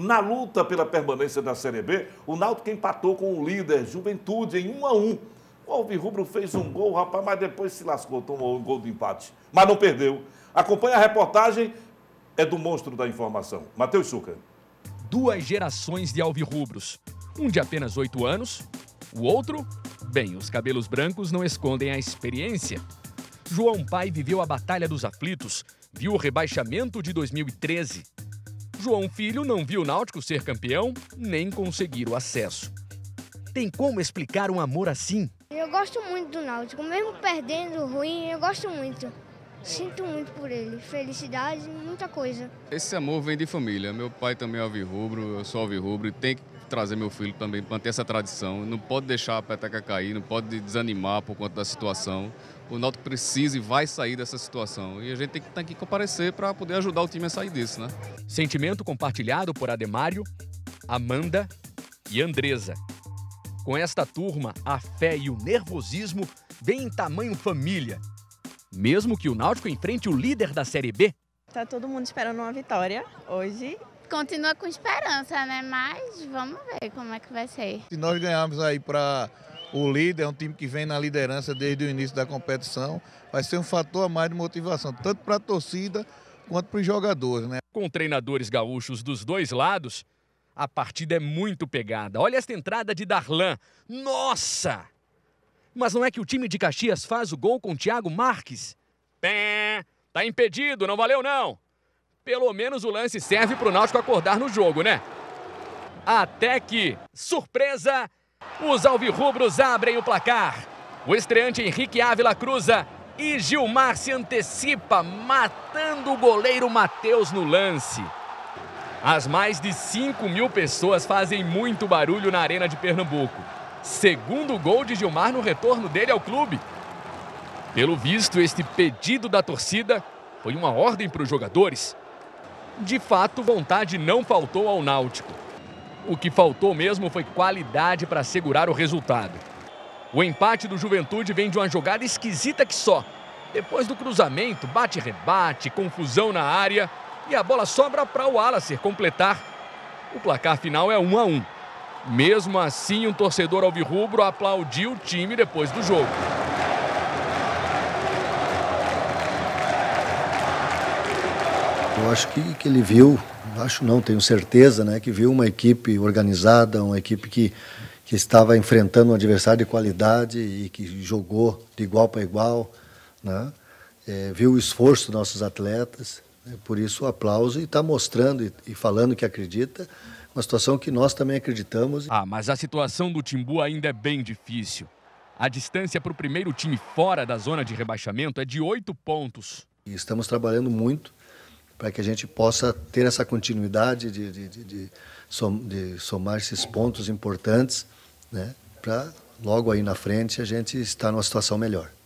Na luta pela permanência da Série B, o Náutico empatou com o líder Juventude em 1 a 1. O Alvirrubro Rubro fez um gol, rapaz, mas depois se lascou, tomou um gol de empate. Mas não perdeu. Acompanhe a reportagem, é do monstro da informação, Matheus Suca. Duas gerações de alvirrubros. Um de apenas 8 anos, o outro, bem, os cabelos brancos não escondem a experiência. João Pai viveu a Batalha dos Aflitos, viu o rebaixamento de 2013 João Filho não viu o Náutico ser campeão nem conseguir o acesso. Tem como explicar um amor assim? Eu gosto muito do Náutico, mesmo perdendo ruim, eu gosto muito. Sinto muito por ele, felicidade, muita coisa. Esse amor vem de família. Meu pai também é alvirrubro, eu sou alvirrubro e tem, trazer meu filho também, manter essa tradição. Não pode deixar a peteca cair, não pode desanimar por conta da situação. O Náutico precisa e vai sair dessa situação. E a gente tem que, tem que comparecer para poder ajudar o time a sair disso, né? Sentimento compartilhado por Ademário, Amanda e Andresa. Com esta turma, a fé e o nervosismo vêm em tamanho família. Mesmo que o Náutico enfrente o líder da Série B. Tá todo mundo esperando uma vitória hoje continua com esperança, né? Mas vamos ver como é que vai ser. Se nós ganharmos aí para o líder, é um time que vem na liderança desde o início da competição, vai ser um fator a mais de motivação, tanto para a torcida quanto para os jogadores, né? Com treinadores gaúchos dos dois lados, a partida é muito pegada. Olha esta entrada de Darlan. Nossa! Mas não é que o time de Caxias faz o gol com o Thiago Marques? Pé! Tá impedido, não valeu não! Pelo menos o lance serve para o Náutico acordar no jogo, né? Até que, surpresa, os alvirrubros abrem o placar. O estreante Henrique Ávila cruza e Gilmar se antecipa, matando o goleiro Matheus no lance. As mais de 5 mil pessoas fazem muito barulho na Arena de Pernambuco. Segundo gol de Gilmar no retorno dele ao clube. Pelo visto, este pedido da torcida foi uma ordem para os jogadores de fato, vontade não faltou ao Náutico. O que faltou mesmo foi qualidade para segurar o resultado. O empate do Juventude vem de uma jogada esquisita que só. Depois do cruzamento, bate-rebate, confusão na área e a bola sobra para o Alasser completar. O placar final é 1 a 1. Mesmo assim, um torcedor alvirrubro aplaudiu o time depois do jogo. Eu acho que, que ele viu, acho não, tenho certeza, né, que viu uma equipe organizada, uma equipe que, que estava enfrentando um adversário de qualidade e que jogou de igual para igual, né? É, viu o esforço dos nossos atletas, né? por isso o aplauso e está mostrando e, e falando que acredita, uma situação que nós também acreditamos. Ah, mas a situação do Timbu ainda é bem difícil. A distância para o primeiro time fora da zona de rebaixamento é de oito pontos. E estamos trabalhando muito para que a gente possa ter essa continuidade de, de, de, de, som, de somar esses pontos importantes, né, para logo aí na frente a gente estar numa situação melhor.